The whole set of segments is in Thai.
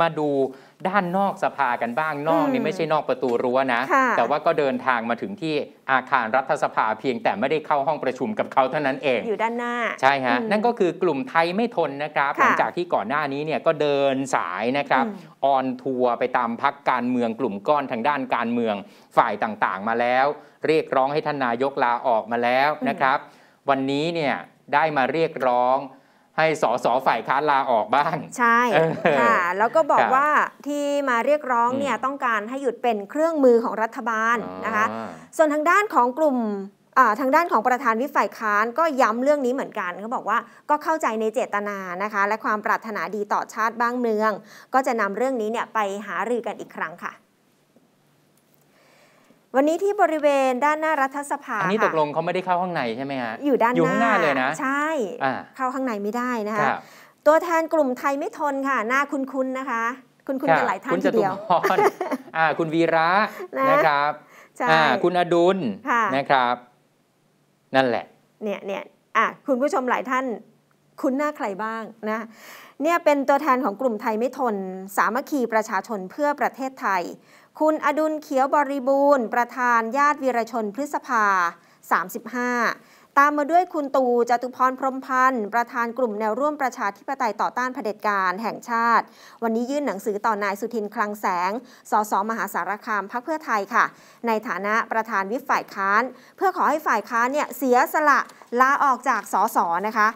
มาดูด้านนอกสภากันบ้างนอกนี่ไม่ใช่นอกประตูรั้วนะ แต่ว่าก็เดินทางมาถึงที่อาคารรัฐสภาเพียงแต่ไม่ได้เข้าห้องประชุมกับเขาเท่านั้นเอง อยู่ด้านหน้า ใช่ฮะ นั่นก็คือกลุ่มไทยไม่ทนนะครับหลังจากที่ก่อนหน้านี้เนี่ยก็เดินสายนะครับ ออนทัวร์ไปตามพักการเมืองกลุ่มก้อนทางด้านการเมืองฝ่ายต่างๆ มาแล้วเรียกร้องให้ท่านนายกลาออกมาแล้วนะครับ วันนี้เนี่ยได้มาเรียกร้องให้สสฝ่ายค้านลาออกบ้างใช่ค่ะแล้วก็บอกว่าที่มาเรียกร้องเนี่ยต้องการให้หยุดเป็นเครื่องมือของรัฐบาลนะคะ ส่วนทางด้านของกลุ่มทางด้านของประธานวิฝ่ายค้านก็ย้ำเรื่องนี้เหมือนกันเขาบอกว่าก็เข้าใจในเจตนานะคะ และความปรารถนาดีต่อชาติบ้างเมือง ก็จะนำเรื่องนี้เนี่ยไปหารือกันอีกครั้งค่ะวันนี้ที่บริเวณด้านหน้ารัฐสภาอันนี้ตกลงเขาไม่ได้เข้าข้างในใช่ไหมฮะอยู่ด้านอยู่ข้างหน้าเลยนะ ใช่ เข้าข้างในไม่ได้นะคะ ตัวแทนกลุ่มไทยไม่ทนค่ะ หน้าคุณคุณนะคะ คุณคุณกันหลายท่านทีเดียว คุณจตุพรคุณวีระ นะครับ คุณอดุล นะครับ นั่นแหละ เนี่ยเนี่ยคุณผู้ชมหลายท่านคุ้นหน้าใครบ้างนะเนี่ยเป็นตัวแทนของกลุ่มไทยไม่ทน สามัคคีประชาชนเพื่อประเทศไทย คุณอดุลเขียวบริบูรณ์ ประธานญาติวีรชนพฤษภา 35 ตามมาด้วยคุณตูจตุพรพรมพันธ์ประธานกลุ่มแนวร่วมประชาธิปไตยต่อต้านเผด็จการแห่งชาติ วันนี้ยื่นหนังสือต่อนายสุทินคลังแสงสสมหาสารคามพักเพื่อไทยค่ะ ในฐานะประธานวิปฝ่ายค้านเพื่อขอให้ฝ่ายค้านเนี่ยเสียสละลาออกจากสสนะคะ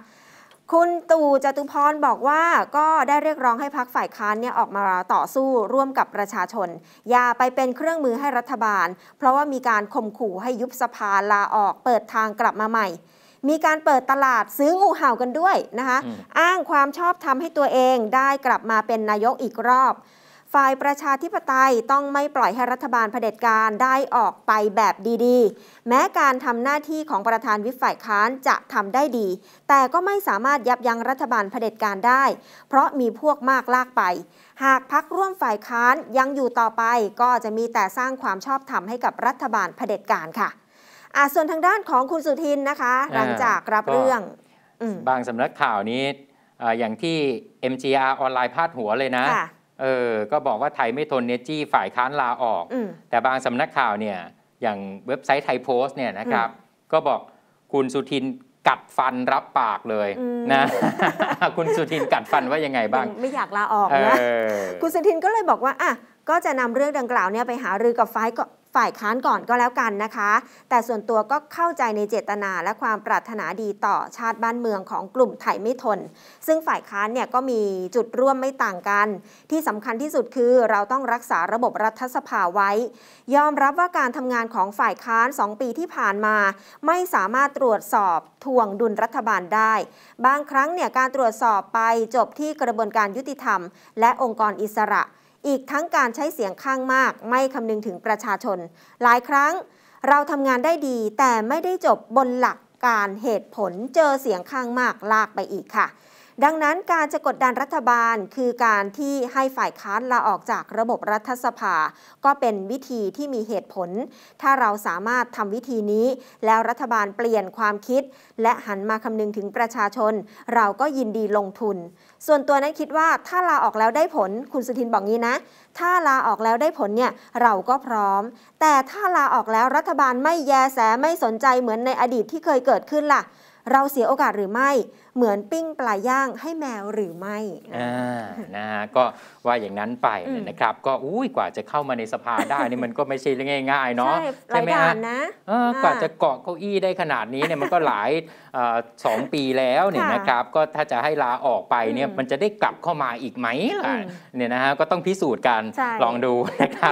คุณตู่จตุพรบอกว่าก็ได้เรียกร้องให้พักฝ่ายค้านเนี่ย ออกมาต่อสู้ร่วมกับประชาชน อย่าไปเป็นเครื่องมือให้รัฐบาล เพราะว่ามีการข่มขู่ให้ยุบสภาลาออกเปิดทางกลับมาใหม่ มีการเปิดตลาดซื้องูเห่ากันด้วยนะคะอ้างความชอบทำให้ตัวเองได้กลับมาเป็นนายกอีกรอบฝ่ายประชาธิปไตยต้องไม่ปล่อยให้รัฐบาลเผด็จการได้ออกไปแบบดี ๆ แม้การทำหน้าที่ของประธานวิฝ่ายค้านจะทำได้ดี แต่ก็ไม่สามารถยับยั้งรัฐบาลเผด็จการได้ เพราะมีพวกมากลากไป หากพักร่วมฝ่ายค้านยังอยู่ต่อไป ก็จะมีแต่สร้างความชอบธรรมให้กับรัฐบาลเผด็จการค่ะอ่าส่วนทางด้านของคุณสุทินนะคะ หลังจากรับเรื่องบางสำนักข่าวนี้อย่างที่ MGR ออนไลน์พาดหัวเลยนะะเออ ก็บอกว่า ไทยไม่ทนเนจี้ฝ่ายค้านลาออก แต่บางสำนักข่าวเนี่ย อย่างเว็บไซต์ไทยโพสต์เนี่ยนะครับ ก็บอกคุณสุทินกัดฟันรับปากเลยนะคุณสุทินกัดฟันว่ายังไงบ้าง ไม่อยากลาออกนะ คุณสุทินก็เลยบอกว่า อ่ะ ก็จะนำเรื่องดังกล่าวเนี่ยไปหารือกับฝ่ายกฝ่ายค้านก่อนก็แล้วกันนะคะ แต่ส่วนตัวก็เข้าใจในเจตนาและความปรารถนาดีต่อชาติบ้านเมืองของกลุ่มไทยไม่ทน ซึ่งฝ่ายค้านเนี่ยก็มีจุดร่วมไม่ต่างกัน ที่สำคัญที่สุดคือเราต้องรักษาระบบรัฐสภาไว้ ยอมรับว่าการทำงานของฝ่ายค้าน 2 ปีที่ผ่านมาไม่สามารถตรวจสอบทวงดุลรัฐบาลได้ บางครั้งเนี่ยการตรวจสอบไปจบที่กระบวนการยุติธรรม และองค์กรอิสระอีกทั้งการใช้เสียงข้างมากไม่คำนึงถึงประชาชน หลายครั้งเราทำงานได้ดีแต่ไม่ได้จบบนหลักการเหตุผลเจอเสียงข้างมากลากไปอีกค่ะดังนั้นการจะกดดันรัฐบาลคือการที่ให้ฝ่ายค้านลาออกจากระบบรัฐสภา ก็เป็นวิธีที่มีเหตุผล ถ้าเราสามารถทำวิธีนี้ แล้วรัฐบาลเปลี่ยนความคิด และหันมาคำนึงถึงประชาชน เราก็ยินดีลงทุน ส่วนตัวนั้นคิดว่าถ้าลาออกแล้วได้ผลคุณสุทินบอกงี้นะ ถ้าลาออกแล้วได้ผลเนี่ยเราก็พร้อม แต่ถ้าลาออกแล้วรัฐบาลไม่แยแสไม่สนใจเหมือนในอดีตที่เคยเกิดขึ้นล่ะเราเสียโอกาสหรือไม่ เหมือนปิ้งปลาย่างให้แมวหรือไม่ อ่า นะฮะ ก็ว่าอย่างนั้นไปนะครับ ก็อุ้ยกว่าจะเข้ามาในสภาได้นี่มันก็ไม่ใช่ง่ายๆเนาะใช่ไหมฮะกว่าจะเกาะเก้าอี้ได้ขนาดนี้เนี่ยมันก็หลายสองปีแล้วเนี่ยนะครับ ก็ถ้าจะให้ลาออกไปเนี่ยมันจะได้กลับเข้ามาอีกไหมเนี่ยนะฮะก็ต้องพิสูจน์กัน ลองดูนะครับ